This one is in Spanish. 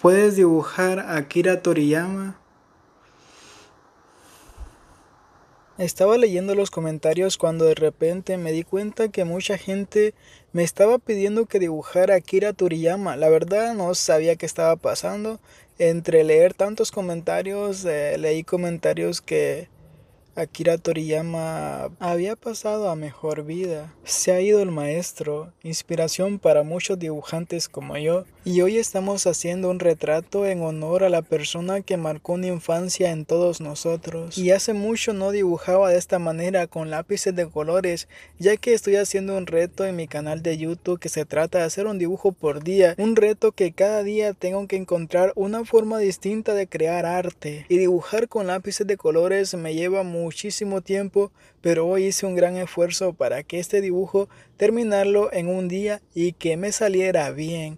¿Puedes dibujar a Akira Toriyama? Estaba leyendo los comentarios cuando de repente me di cuenta que mucha gente me estaba pidiendo que dibujara a Akira Toriyama. La verdad no sabía qué estaba pasando. Entre leer tantos comentarios, eh, leí comentarios que Akira Toriyama había pasado a mejor vida. Se ha ido el maestro, inspiración para muchos dibujantes como yo, y hoy estamos haciendo un retrato en honor a la persona que marcó una infancia en todos nosotros. Y hace mucho no dibujaba de esta manera con lápices de colores, ya que estoy haciendo un reto en mi canal de YouTube que se trata de hacer un dibujo por día, un reto que cada día tengo que encontrar una forma distinta de crear arte. Y dibujar con lápices de colores me lleva mucho muchísimo tiempo, pero hoy hice un gran esfuerzo para que este dibujo terminarlo en un día y que me saliera bien.